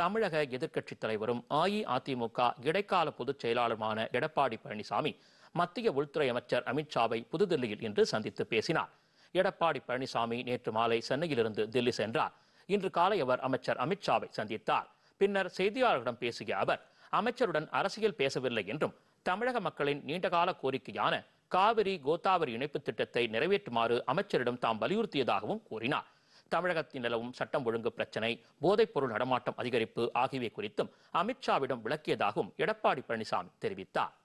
தமிழக எதிர்க்கட்சித் தலைவரும் அஇஅதிமுக இடைக்கால பொதுச் செயலாளருமான எடப்பாடி பழனிசாமி மத்திய உள்துறை அமைச்சர் அமித்ஷாவை புதுதில்லியில் இன்று சந்தித்து பேசினார் எடப்பாடி பழனிசாமி நேற்று மாலை சென்னையிலிருந்து தில்லி சென்றார் இன்று காலை அவர் அமைச்சர் அமித்ஷாவை சந்தித்தார் பின்னர் செய்தியாளர்களிடம் பேசிய அவர் அமைச்சருடன் அரசியல் பேசவில்லை என்றும் தமிழக மக்களின் நீண்டகால கோரிக்கையான காவிரி கோதாவரி இணைப்பு திட்டத்தை நிறைவேற்றுமாறு அமைச்சரிடம் தாம் வலியுறுத்தியதாகவும் கூறினார் தமிழகத்தில் நிலவும் சட்டம் ஒழுங்கு பிரச்சினை போதைப்பொருள் நடமாட்டம் அதிகரிப்பு ஆகியவை குறித்தும் அமித்ஷாவிடம் விளக்கியதாகவும் எடப்பாடி பழனிசாமி தெரிவித்தார்